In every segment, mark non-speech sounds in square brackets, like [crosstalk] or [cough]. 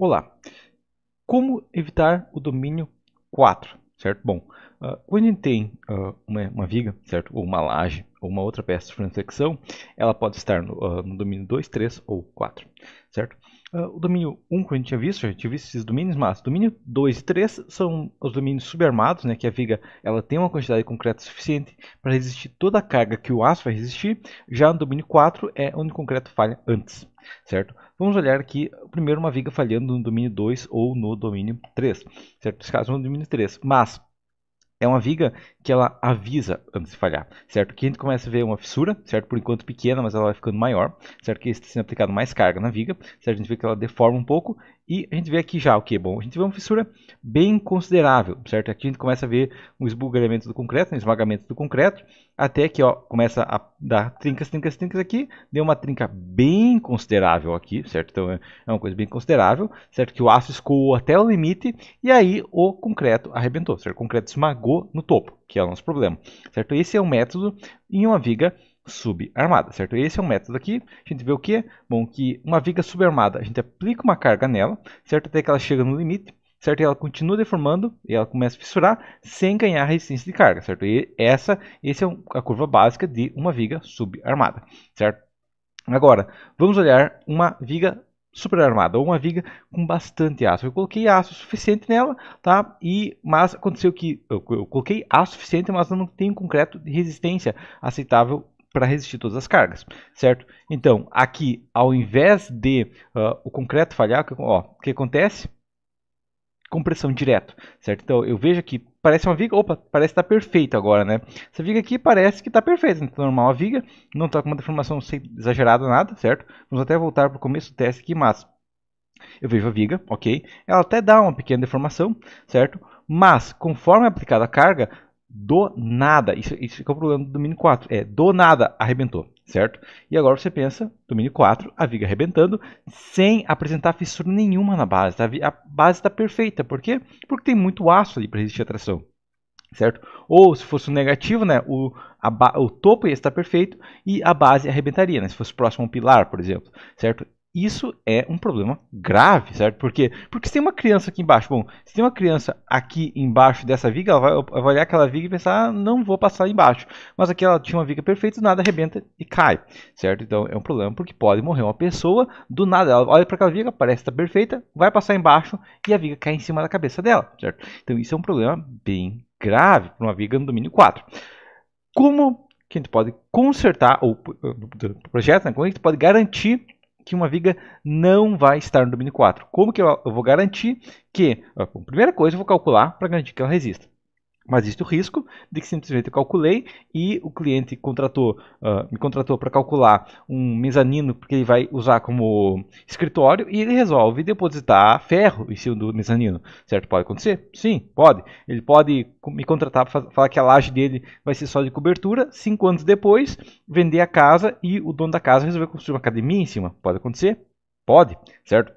Olá, como evitar o domínio 4, certo? Bom, uh, quando a gente tem uh, uma, uma, viga, certo? Ou uma laje, ou uma outra peça de transecção, ela pode estar no, uh, no domínio 2, 3 ou 4, certo? Uh, o domínio 1 que a gente tinha visto, já tinha visto esses domínios, mas domínio 2 e 3 são os domínios subarmados, né, que a viga ela tem uma quantidade de concreto suficiente para resistir toda a carga que o aço vai resistir. Já no domínio 4 é onde o concreto falha antes, certo? Vamos olhar aqui, primeiro uma viga falhando no domínio 2 ou no domínio 3, certo? Nesse caso no domínio 3, mas é uma viga que ela avisa antes de falhar, certo? Que a gente começa a ver uma fissura, certo? Por enquanto pequena, mas ela vai ficando maior, certo? Que está sendo é aplicado mais carga na viga, certo? A gente vê que ela deforma um pouco e a gente vê aqui já o que? Bom, a gente vê uma fissura bem considerável, certo? Aqui a gente começa a ver um esbugalhamento do concreto, um esmagamento do concreto, até que ó, começa a dar trincas, trincas, trincas aqui, deu uma trinca bem considerável aqui, certo? Então é, é uma coisa bem considerável, certo? Que o aço escoou até o limite e aí o concreto arrebentou, certo? O concreto esmagou no topo, que é o nosso problema, certo? Esse é o método em uma viga subarmada, certo? Esse é um método aqui. A gente vê o que? Bom, que uma viga subarmada, a gente aplica uma carga nela, certo? Até que ela chega no limite, certo? E ela continua deformando e ela começa a fissurar sem ganhar resistência de carga, certo? E essa, essa é a curva básica de uma viga subarmada, certo? Agora, vamos olhar uma viga superarmada ou uma viga com bastante aço. Eu coloquei aço suficiente nela, tá? E mas aconteceu que eu, eu coloquei aço suficiente, mas não tem concreto de resistência aceitável para resistir todas as cargas, certo? Então, aqui, ao invés de uh, o concreto falhar, ó, o que acontece? Compressão direto, certo? Então, eu vejo aqui, parece uma viga, opa, parece que está perfeita agora, né? Essa viga aqui parece que está perfeita, então tá normal a viga, não está com uma deformação exagerada nada, certo? Vamos até voltar para o começo do teste aqui, mas eu vejo a viga, ok? Ela até dá uma pequena deformação, certo? Mas, conforme é aplicada a carga, do nada. Isso, isso é o problema do domínio 4. É, do nada arrebentou, certo? E agora você pensa, domínio 4, a viga arrebentando, sem apresentar fissura nenhuma na base. Tá? A base está perfeita. Por quê? Porque tem muito aço ali para resistir à tração. Certo? Ou se fosse um negativo, né, o, a, o topo ia estar perfeito e a base arrebentaria, né, se fosse próximo a um pilar, por exemplo. Certo? Isso é um problema grave, certo? Por quê? Porque se tem uma criança aqui embaixo, bom, se tem uma criança aqui embaixo dessa viga, ela vai olhar aquela viga e pensar, ah, não vou passar embaixo. Mas aqui ela tinha uma viga perfeita, do nada arrebenta e cai, certo? Então é um problema porque pode morrer uma pessoa do nada. Ela olha para aquela viga, parece estar tá perfeita, vai passar embaixo e a viga cai em cima da cabeça dela, certo? Então isso é um problema bem grave para uma viga no domínio 4. Como que a gente pode consertar eh, o projeto, né? como é a gente pode garantir que uma viga não vai estar no domínio 4. Como que eu, vou garantir que... Ó, primeira coisa, eu vou calcular para garantir que ela resista. Mas existe o risco de que simplesmente eu calculei e o cliente contratou, uh, me contratou para calcular um mezanino porque ele vai usar como escritório e ele resolve depositar ferro em cima do mezanino, certo? Pode acontecer? Sim, pode. Ele pode me contratar para falar que a laje dele vai ser só de cobertura, cinco anos depois vender a casa e o dono da casa resolver construir uma academia em cima. Pode acontecer? Pode, certo?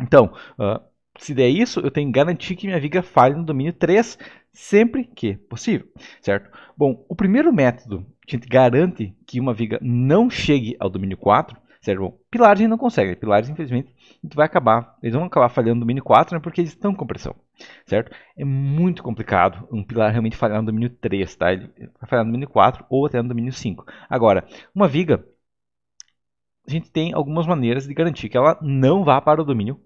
Então, uh, se der isso, eu tenho que garantir que minha viga falhe no domínio 3 sempre que possível, certo? Bom, o primeiro método que garante que uma viga não chegue ao domínio 4, certo? Bom, pilares não consegue, pilares infelizmente vai acabar, eles vão acabar falhando no domínio 4, né, porque eles estão com pressão, certo? É muito complicado um pilar realmente falhar no domínio 3, tá? Ele vai falhar no domínio 4 ou até no domínio 5. Agora, uma viga a gente tem algumas maneiras de garantir que ela não vá para o domínio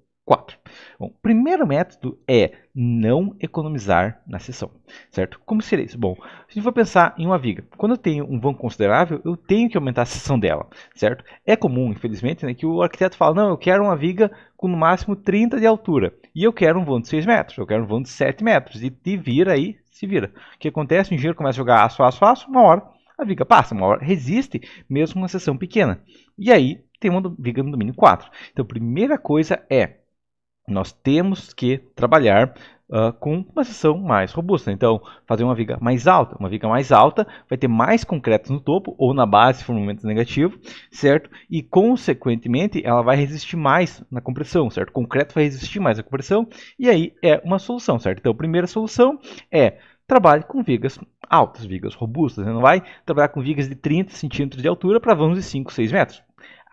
Bom, o primeiro método é não economizar na sessão, certo? Como seria isso? Bom, se a gente for pensar em uma viga, quando eu tenho um vão considerável, eu tenho que aumentar a sessão dela, certo? É comum, infelizmente, né, que o arquiteto fala, não, eu quero uma viga com no máximo 30 de altura, e eu quero um vão de 6 metros, eu quero um vão de 7 metros, e te vira aí, se vira. O que acontece? O engenheiro começa a jogar aço, aço, aço, uma hora a viga passa, uma hora resiste, mesmo com uma seção pequena. E aí tem uma viga no domínio 4. Então, a primeira coisa é nós temos que trabalhar uh, com uma seção mais robusta. Então, fazer uma viga mais alta. Uma viga mais alta vai ter mais concretos no topo ou na base, se for um momento negativo, certo? E, consequentemente, ela vai resistir mais na compressão, certo? O concreto vai resistir mais à compressão e aí é uma solução, certo? Então, a primeira solução é trabalhe com vigas altas, vigas robustas. Né? Não vai trabalhar com vigas de 30 centímetros de altura para vamos de 5, 6 metros.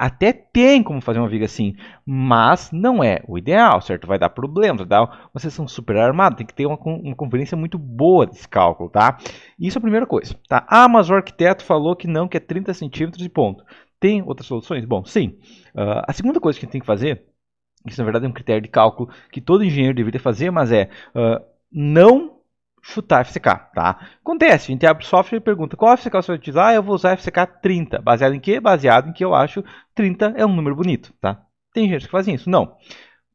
Até tem como fazer uma viga assim, mas não é o ideal, certo? Vai dar problemas, vai dar uma sessão super armada, tem que ter uma, uma conferência muito boa desse cálculo, tá? Isso é a primeira coisa, tá? Ah, mas o arquiteto falou que não, que é 30 centímetros e ponto. Tem outras soluções? Bom, sim. Uh, a segunda coisa que a gente tem que fazer, isso na verdade é um critério de cálculo que todo engenheiro deveria fazer, mas é uh, não chutar FCK, tá? Acontece, a gente abre o software e pergunta qual FCK você vai utilizar, ah, eu vou usar FCK 30. Baseado em quê? Baseado em que eu acho 30 é um número bonito, tá? Tem gente que faz isso, não.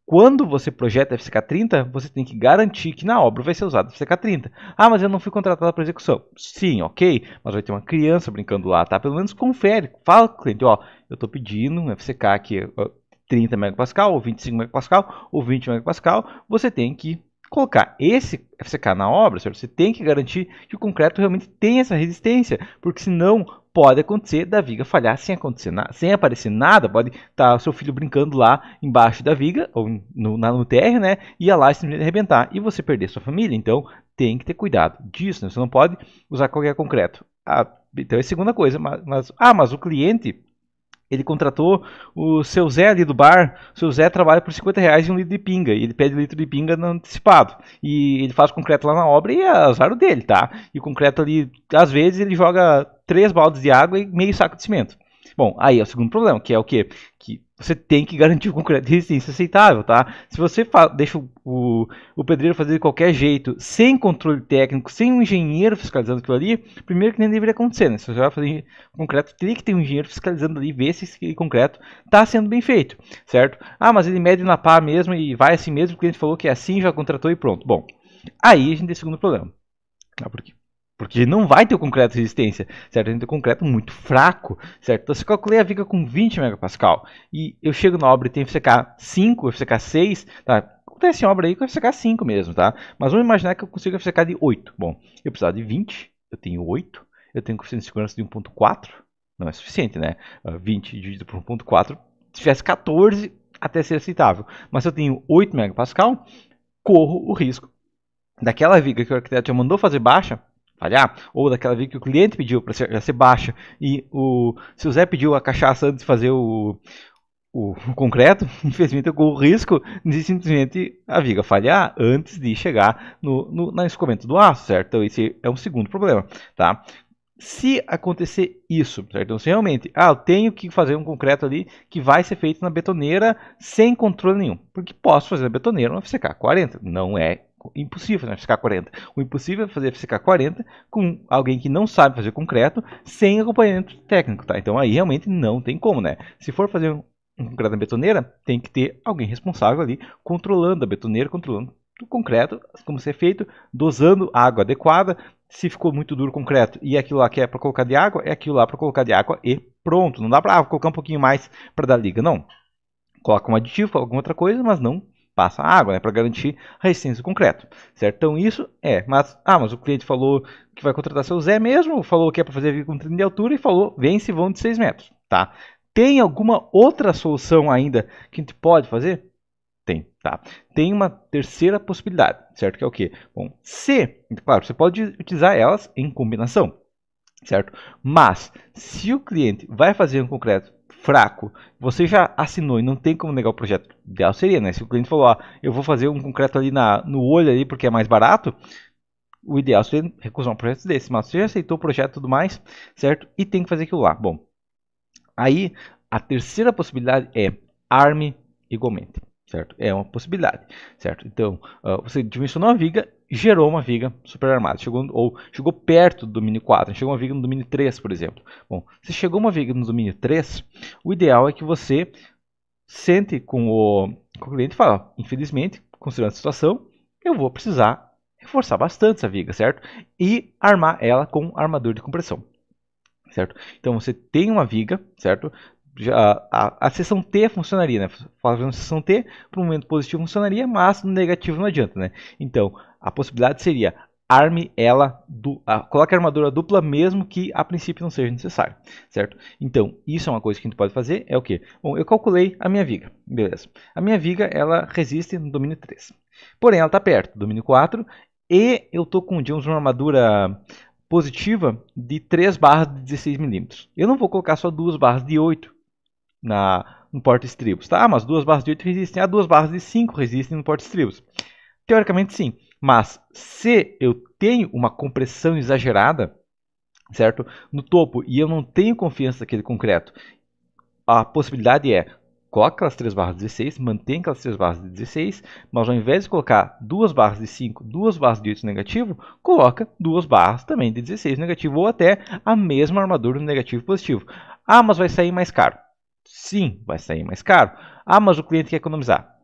Quando você projeta FCK 30, você tem que garantir que na obra vai ser usado FCK 30. Ah, mas eu não fui contratado para execução. Sim, ok, mas vai ter uma criança brincando lá, tá? Pelo menos confere, fala com o cliente, ó, eu estou pedindo um FCK aqui, 30 MPa ou 25 MPa ou 20 MPa, você tem que colocar esse FCK na obra, certo? você tem que garantir que o concreto realmente tem essa resistência, porque senão pode acontecer da viga falhar sem acontecer na, sem aparecer nada, pode estar tá seu filho brincando lá embaixo da viga ou no, na, no térreo, né? E a lá se arrebentar e você perder sua família. Então tem que ter cuidado disso, né? Você não pode usar qualquer concreto. Ah, então é a segunda coisa, mas, mas ah, mas o cliente ele contratou o seu Zé ali do bar. O seu Zé trabalha por 50 reais em um litro de pinga. E ele pede um litro de pinga no antecipado. E ele faz concreto lá na obra e é azar dele, tá? E o concreto ali, às vezes, ele joga três baldes de água e meio saco de cimento. Bom, aí é o segundo problema, que é o quê? Que você tem que garantir o concreto de resistência aceitável, tá? Se você deixa o, o, o, pedreiro fazer de qualquer jeito, sem controle técnico, sem um engenheiro fiscalizando aquilo ali, primeiro que nem deveria acontecer, né? Se você vai fazer concreto, teria que ter um engenheiro fiscalizando ali, ver se esse concreto está sendo bem feito, certo? Ah, mas ele mede na pá mesmo e vai assim mesmo, porque a gente falou que é assim, já contratou e pronto. Bom, aí a gente tem o segundo problema. Né? Porque porque não vai ter o concreto de resistência, certo? Tem o concreto muito fraco, certo? Então, se eu calculei a viga com 20 MPa e eu chego na obra e tenho FCK 5, FCK 6, tá? Acontece em obra aí com FCK 5 mesmo, tá? Mas vamos imaginar que eu consigo FCK de 8. Bom, eu precisava de 20, eu tenho 8, eu tenho coeficiente de segurança de 1.4, não é suficiente, né? 20 ah, dividido por 1.4, se tivesse 14, até ser aceitável. Mas se eu tenho 8 MPa, corro o risco daquela viga que o arquiteto já mandou fazer baixa, falhar, ou daquela vez que o cliente pediu para ser, ser, baixa e o se o Zé pediu a cachaça antes de fazer o, o, o concreto, [laughs] infelizmente eu o risco de simplesmente a viga falhar antes de chegar no, no, no escoamento do aço, certo? Então esse é um segundo problema, tá? Se acontecer isso, certo? Então, se realmente, ah, eu tenho que fazer um concreto ali que vai ser feito na betoneira sem controle nenhum, porque posso fazer na betoneira uma FCK 40, não é impossível fazer fiscal 40. O impossível é fazer fiscal 40 com alguém que não sabe fazer concreto sem acompanhamento técnico, tá? Então aí realmente não tem como, né? Se for fazer um, concreto na betoneira, tem que ter alguém responsável ali controlando a betoneira, controlando o concreto, como ser é feito, dosando água adequada. Se ficou muito duro o concreto e aquilo lá que é para colocar de água, é aquilo lá para colocar de água e pronto. Não dá para ah, colocar um pouquinho mais para dar liga, não. Coloca um aditivo, alguma outra coisa, mas não passa água, né, para garantir a resistência do concreto, certo? Então isso é, mas ah, mas o cliente falou que vai contratar seu Zé mesmo, falou que é para fazer viga com 30 de altura e falou, vem se vão de 6 metros, tá? Tem alguma outra solução ainda que a gente pode fazer? Tem, tá? Tem uma terceira possibilidade, certo? Que é o quê? Bom, se, claro, você pode utilizar elas em combinação, certo? Mas se o cliente vai fazer um concreto fraco, você já assinou e não tem como negar o projeto, ideal seria, né? Se o cliente falou, ah, eu vou fazer um concreto ali na, no olho ali porque é mais barato, o ideal seria recusar um projeto desse, mas você já aceitou o projeto e tudo mais, certo? E tem que fazer aquilo lá. Bom, aí a terceira possibilidade é arme igualmente certo? É uma possibilidade, certo? Então, uh, você dimensionou a viga gerou uma viga superarmada, chegou, ou chegou perto do domínio 4, chegou uma viga no domínio 3, por exemplo. Bom, se chegou uma viga no domínio 3, o ideal é que você sente com o, com o cliente e fale, infelizmente, considerando a situação, eu vou precisar reforçar bastante essa viga, certo? E armar ela com armadura de compressão certo? Então você tem uma viga, certo? já, a, a T funcionaria, né? Fazendo sessão T, para o momento positivo funcionaria, mas no negativo não adianta, né? Então, a possibilidade seria arme ela, du, a, coloque a armadura dupla mesmo que a princípio não seja necessário, certo? Então, isso é uma coisa que a gente pode fazer, é o que? Bom, eu calculei a minha viga, beleza. A minha viga, ela resiste no domínio 3. Porém, ela está perto, domínio 4, e eu tô com, digamos, uma armadura positiva de 3 barras de 16 milímetros. Eu não vou colocar só duas barras de 8, na, no porta-estribos. Tá? Ah, mas duas barras de 8 resistem. Ah, duas barras de 5 resistem no porta-estribos. Teoricamente, sim. Mas se eu tenho uma compressão exagerada, certo? No topo, e eu não tenho confiança naquele concreto, a possibilidade é coloca aquelas três barras de 16, mantém aquelas três barras de 16, mas ao invés de colocar duas barras de 5, duas barras de 8 negativo, coloca duas barras também de 16 negativo ou até a mesma armadura negativo positivo. Ah, mas vai sair mais caro. Sim, vai sair mais caro. Ah, mas o cliente quer economizar.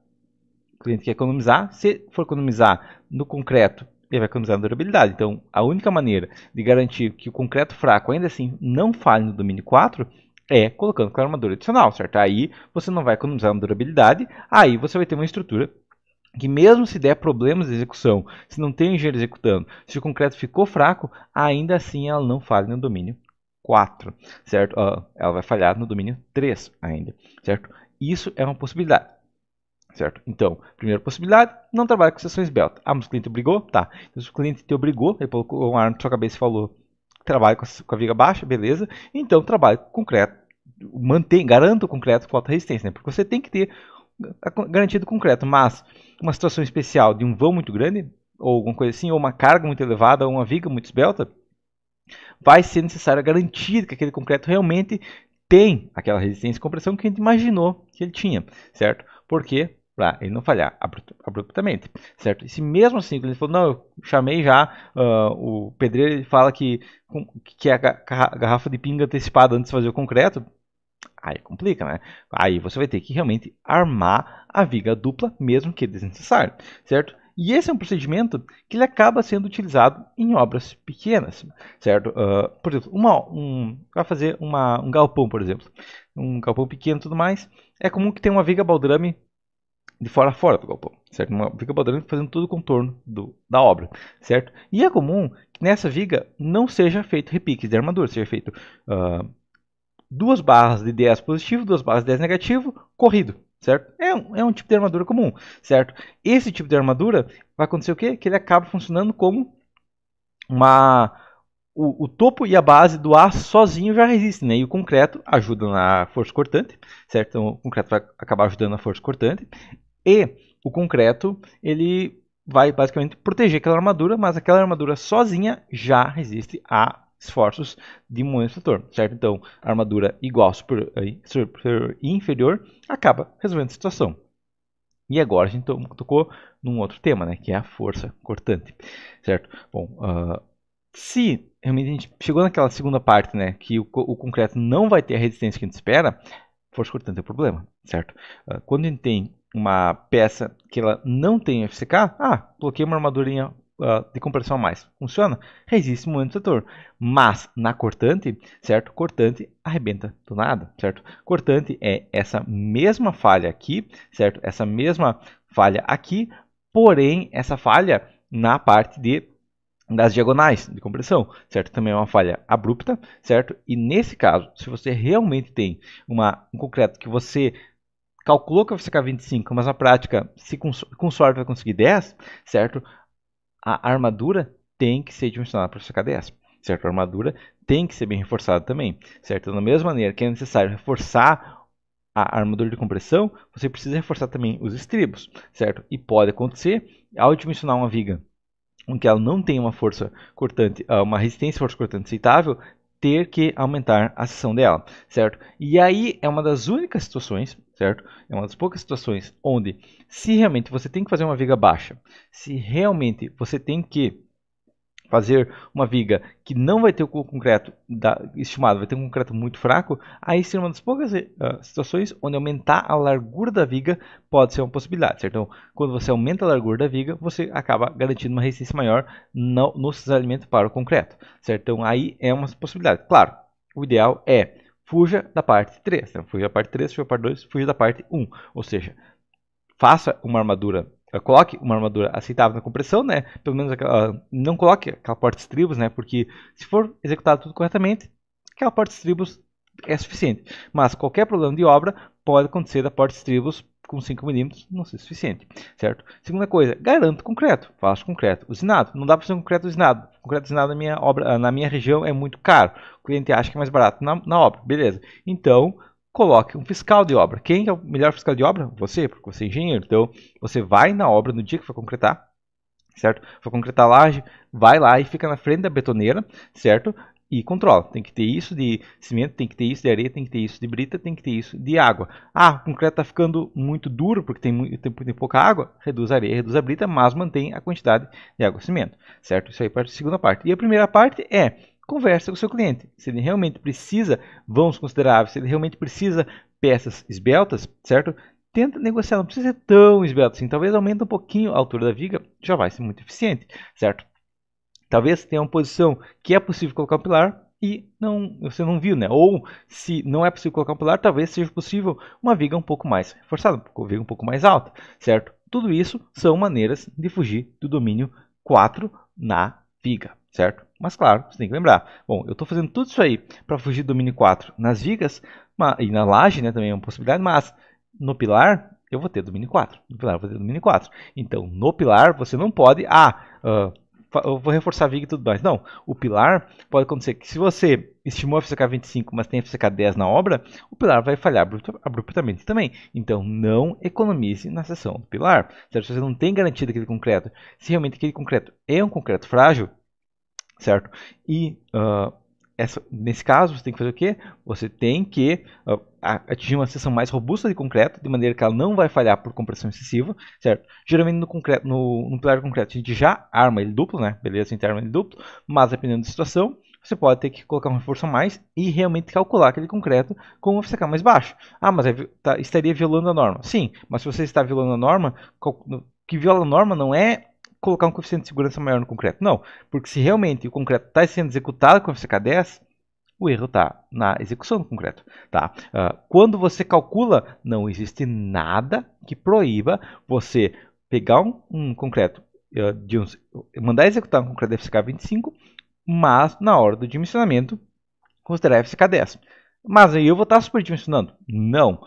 O cliente quer economizar. Se for economizar no concreto, ele vai economizar na durabilidade. Então, a única maneira de garantir que o concreto fraco ainda assim não falhe no domínio 4 é colocando com armadura adicional, certo? Aí você não vai economizar na durabilidade, aí você vai ter uma estrutura que mesmo se der problemas de execução, se não tem engenheiro executando, se o concreto ficou fraco, ainda assim ela não falha no domínio 4, certo? Uh, ela vai falhar no domínio 3 ainda, certo? Isso é uma possibilidade, certo? Então, primeira possibilidade, não trabalha com sessões belta. Ah, mas o cliente obrigou? Tá. Então, se o cliente te obrigou, ele colocou um arma na sua cabeça e falou, trabalha com a, com a viga baixa, beleza? Então, trabalha com concreto, mantém, garanta o concreto com alta resistência, né? Porque você tem que ter garantido concreto, mas uma situação especial de um vão muito grande, ou alguma coisa assim, ou uma carga muito elevada, ou uma viga muito esbelta, vai ser necessário garantir que aquele concreto realmente tem aquela resistência e compressão que a gente imaginou que ele tinha, certo? Porque para ele não falhar abruptamente, certo? E se mesmo assim, ele falou, não, eu chamei já uh, o pedreiro, ele fala que, que é a garrafa de pinga antecipada antes de fazer o concreto, aí complica, né? Aí você vai ter que realmente armar a viga dupla, mesmo que desnecessário, certo? E esse é um procedimento que ele acaba sendo utilizado em obras pequenas, certo? Uh, por exemplo, uma, um, vai fazer uma, um galpão, por exemplo, um galpão pequeno, tudo mais, é comum que tenha uma viga baldrame de fora a fora do galpão, certo? Uma viga baldrame fazendo todo o contorno do, da obra, certo? E é comum que nessa viga não seja feito repiques de armadura, seja feito uh, duas barras de 10 positivo, duas barras de 10 negativo, corrido, certo? É um, é um tipo de armadura comum, certo? Esse tipo de armadura vai acontecer o quê? Que ele acaba funcionando como uma o, o, topo e a base do aço sozinho já resistem, né? E o concreto ajuda na força cortante, certo? Então, o concreto vai acabar ajudando na força cortante e o concreto ele vai basicamente proteger aquela armadura, mas aquela armadura sozinha já resiste a esforços de um instrutor, certo? Então, armadura igual superior, e eh, inferior acaba resolvendo a situação. E agora a gente tocou num outro tema, né, que é a força cortante, certo? Bom, uh, se realmente a gente chegou naquela segunda parte, né, que o, o, concreto não vai ter a resistência que a gente espera, força cortante é o problema, certo? Uh, quando a gente tem uma peça que ela não tem FCK, ah, coloquei uma armadurinha ah, de compressão a mais funciona, resiste muito o setor. Mas na cortante, certo? Cortante arrebenta do nada, certo? Cortante é essa mesma falha aqui, certo? Essa mesma falha aqui, porém essa falha na parte de das diagonais de compressão, certo? Também é uma falha abrupta, certo? E nesse caso, se você realmente tem uma, um concreto que você calculou que vai ficar 25, mas na prática, se com, com sorte vai conseguir 10, certo? a armadura tem que ser dimensionada para o seu KDS. Certo? A armadura tem que ser bem reforçada também. Certo? Da mesma maneira que é necessário reforçar a armadura de compressão, você precisa reforçar também os estribos, certo? E pode acontecer, ao dimensionar uma viga em que ela não tem uma força cortante, ah, uma resistência força cortante aceitável, ter que aumentar a seção dela, certo? E aí é uma das únicas situações, certo? É uma das poucas situações onde, se realmente você tem que fazer uma viga baixa, se realmente você tem que fazer uma viga que não vai ter o concreto da, estimado, vai ter um concreto muito fraco, aí seria uma das poucas uh, situações onde aumentar a largura da viga pode ser uma possibilidade, certo? Então, quando você aumenta a largura da viga, você acaba garantindo uma resistência maior no, no cisalhamento para o concreto, certo? Então, aí é uma possibilidade. Claro, o ideal é fuja da parte 3, né? fuja da parte 3, fuja da parte 2, fuja da parte 1, ou seja, faça uma armadura coloque uma armadura aceitável na compressão, né? Pelo menos aquela, não coloque aquela porta de tribos, né? Porque se for executado tudo corretamente, aquela porta de tribos é suficiente. Mas qualquer problema de obra pode acontecer da porta de tribos com 5 milímetros não ser suficiente, certo? Segunda coisa, garanto concreto, faço concreto, usinado. Não dá para fazer um concreto usinado. Concreto usinado na minha obra, na minha região é muito caro. O cliente acha que é mais barato na, na obra, beleza? Então coloque um fiscal de obra. Quem é o melhor fiscal de obra? Você, porque você é engenheiro. Então, você vai na obra no dia que for concretar, certo? For concretar a laje, vai lá e fica na frente da betoneira, certo? E controla. Tem que ter isso de cimento, tem que ter isso de areia, tem que ter isso de brita, tem que ter isso de água. Ah, o concreto está ficando muito duro porque tem, muito, tem, tem pouca água. Reduz a areia, reduz a brita, mas mantém a quantidade de água e cimento, certo? Isso aí é a segunda parte. E a primeira parte é conversa com o seu cliente. Se ele realmente precisa vamos consideráveis, se ele realmente precisa peças esbeltas, certo? Tenta negociar, não precisa ser tão esbelto assim. Talvez aumente um pouquinho a altura da viga, já vai ser muito eficiente, certo? Talvez tenha uma posição que é possível colocar um pilar e não, você não viu, né? Ou se não é possível colocar um pilar, talvez seja possível uma viga um pouco mais reforçada, uma viga um pouco mais alta, certo? Tudo isso são maneiras de fugir do domínio 4 na viga certo? Mas claro, você tem que lembrar. Bom, eu estou fazendo tudo isso aí para fugir do domínio 4 nas vigas mas, e na laje, né, também é uma possibilidade, mas no pilar eu vou ter domínio 4. No pilar eu vou ter domínio 4. Então, no pilar você não pode, ah, uh, eu vou reforçar a viga e tudo mais. Não, o pilar pode acontecer que se você estimou a FCK 25, mas tem a FCK 10 na obra, o pilar vai falhar abruptamente também. Então não economize na seção do pilar. Certo? Se você não tem garantia daquele concreto, se realmente aquele concreto é um concreto frágil, certo? E uh, essa, nesse caso, você tem que fazer o quê? Você tem que uh, atingir uma seção mais robusta de concreto, de maneira que ela não vai falhar por compressão excessiva, certo? Geralmente no, concreto, no, no pilar de concreto a gente já arma ele duplo, né? Beleza, a gente arma ele duplo, mas dependendo da situação, você pode ter que colocar um reforço a mais e realmente calcular aquele concreto com um FCK mais baixo. Ah, mas é, tá, estaria violando a norma. Sim, mas se você está violando a norma, que viola a norma não é colocar um coeficiente de segurança maior no concreto. Não, porque se realmente o concreto está sendo executado com o FCK10, o erro está na execução do concreto. Tá? Uh, quando você calcula, não existe nada que proíba você pegar um, um concreto, uh, de uns, mandar executar um concreto FCK25, mas na hora do dimensionamento considerar FCK10. Mas aí eu vou estar superdimensionando? Não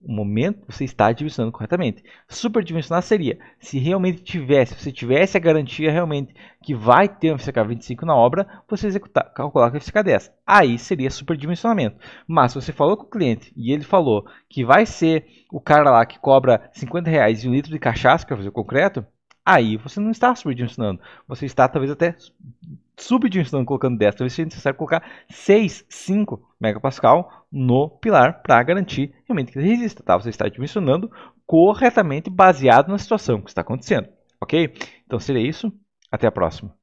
o momento você está dimensionando corretamente. Superdimensionar seria se realmente tivesse, se você tivesse a garantia realmente que vai ter um FCK 25 na obra, você executar, calcular com o FCK 10. Aí seria superdimensionamento. Mas se você falou com o cliente e ele falou que vai ser o cara lá que cobra 50 reais e um litro de cachaça, para é fazer o concreto, aí você não está subdimensionando. Você está talvez até subdimensionando colocando 10. Talvez seja necessário colocar 6, 5 megapascal no pilar para garantir realmente que ele resista. Tá? Você está dimensionando corretamente baseado na situação que está acontecendo. Ok? Então seria isso. Até a próxima.